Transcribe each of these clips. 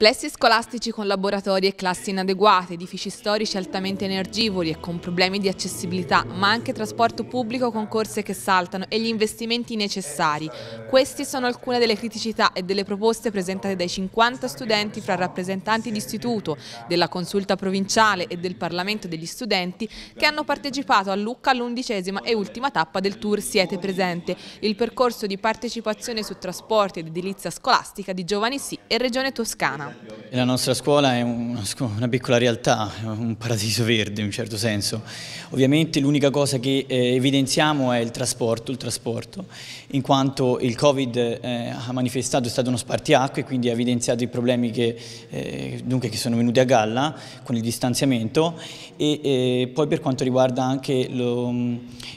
Plessi scolastici con laboratori e classi inadeguate, edifici storici altamente energivori e con problemi di accessibilità, ma anche trasporto pubblico con corse che saltano e gli investimenti necessari. Queste sono alcune delle criticità e delle proposte presentate dai 50 studenti fra rappresentanti di istituto, della consulta provinciale e del Parlamento degli studenti che hanno partecipato a Lucca all'undicesima e ultima tappa del tour Siete Presente, il percorso di partecipazione su trasporti ed edilizia scolastica di Giovani Sì e Regione Toscana. E la nostra scuola è una, una, piccola realtà, un paradiso verde in un certo senso. Ovviamente l'unica cosa che eh, evidenziamo è il trasporto, il trasporto, in quanto il Covid eh, ha manifestato, è stato uno spartiacque, quindi ha evidenziato i problemi che, eh, dunque, che sono venuti a galla con il distanziamento e eh, poi per quanto riguarda anche lo,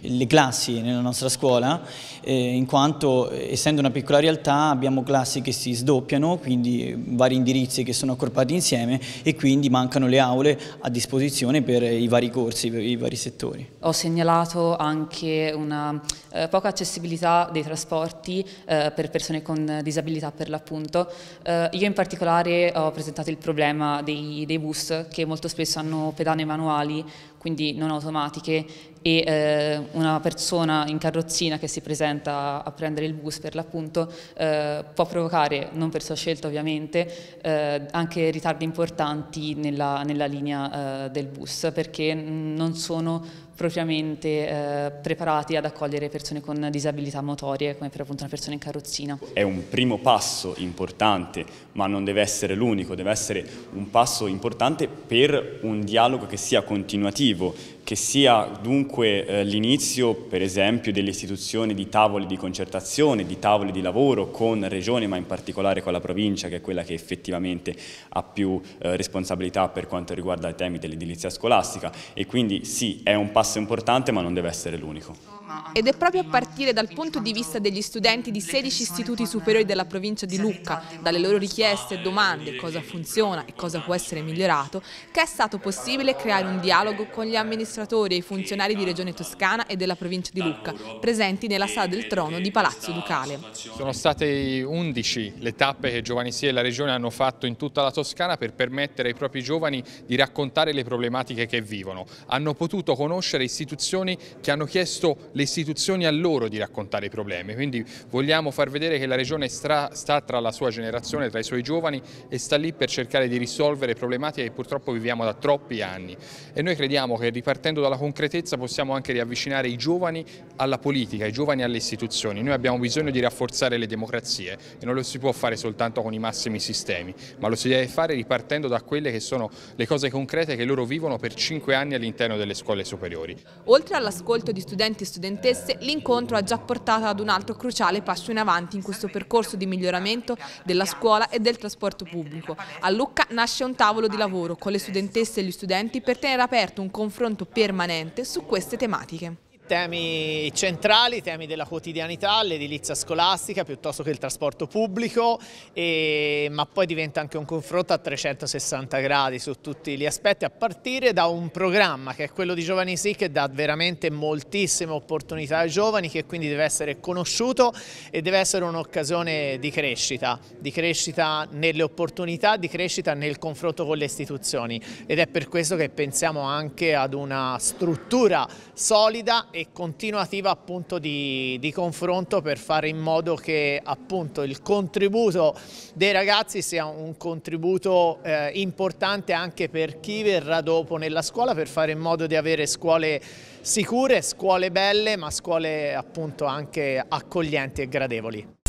le classi nella nostra scuola, eh, in quanto eh, essendo una piccola realtà abbiamo classi che si sdoppiano, quindi vari indirizzi notizie che sono accorpati insieme e quindi mancano le aule a disposizione per i vari corsi, per i vari settori. Ho segnalato anche una eh, poca accessibilità dei trasporti eh, per persone con disabilità per l'appunto. Eh, io in particolare ho presentato il problema dei, dei bus che molto spesso hanno pedane manuali quindi non automatiche e eh, una persona in carrozzina che si presenta a prendere il bus per l'appunto eh, può provocare, non per sua scelta ovviamente, eh, anche ritardi importanti nella, nella linea eh, del bus perché non sono propriamente eh, preparati ad accogliere persone con disabilità motorie come per appunto una persona in carrozzina. È un primo passo importante ma non deve essere l'unico, deve essere un passo importante per un dialogo che sia continuativo che sia dunque eh, l'inizio per esempio dell'istituzione di tavoli di concertazione, di tavoli di lavoro con regione ma in particolare con la provincia che è quella che effettivamente ha più eh, responsabilità per quanto riguarda i temi dell'edilizia scolastica e quindi sì è un passo importante ma non deve essere l'unico. Ed è proprio a partire dal punto di vista degli studenti di 16 istituti superiori della provincia di Lucca, dalle loro richieste e domande, cosa funziona e cosa può essere migliorato, che è stato possibile creare un dialogo con gli amministratori e i funzionari di Regione Toscana e della provincia di Lucca, presenti nella sala del trono di Palazzo Ducale. Sono state 11 le tappe che Giovanni Sia e la Regione hanno fatto in tutta la Toscana per permettere ai propri giovani di raccontare le problematiche che vivono. Hanno potuto conoscere istituzioni che hanno chiesto le le istituzioni a loro di raccontare i problemi, quindi vogliamo far vedere che la Regione stra, sta tra la sua generazione, tra i suoi giovani e sta lì per cercare di risolvere problematiche che purtroppo viviamo da troppi anni e noi crediamo che ripartendo dalla concretezza possiamo anche riavvicinare i giovani alla politica, i giovani alle istituzioni, noi abbiamo bisogno di rafforzare le democrazie e non lo si può fare soltanto con i massimi sistemi, ma lo si deve fare ripartendo da quelle che sono le cose concrete che loro vivono per cinque anni all'interno delle scuole superiori. Oltre all'ascolto di studenti e studenti studentesse, l'incontro ha già portato ad un altro cruciale passo in avanti in questo percorso di miglioramento della scuola e del trasporto pubblico. A Lucca nasce un tavolo di lavoro con le studentesse e gli studenti per tenere aperto un confronto permanente su queste tematiche. Temi centrali, temi della quotidianità, l'edilizia scolastica piuttosto che il trasporto pubblico, e, ma poi diventa anche un confronto a 360 gradi su tutti gli aspetti, a partire da un programma che è quello di Giovani Sì che dà veramente moltissime opportunità ai giovani che quindi deve essere conosciuto e deve essere un'occasione di crescita, di crescita nelle opportunità, di crescita nel confronto con le istituzioni ed è per questo che pensiamo anche ad una struttura solida e continuativa appunto di, di, confronto per fare in modo che appunto il contributo dei ragazzi sia un contributo eh, importante anche per chi verrà dopo nella scuola per fare in modo di avere scuole sicure, scuole belle ma scuole appunto anche accoglienti e gradevoli.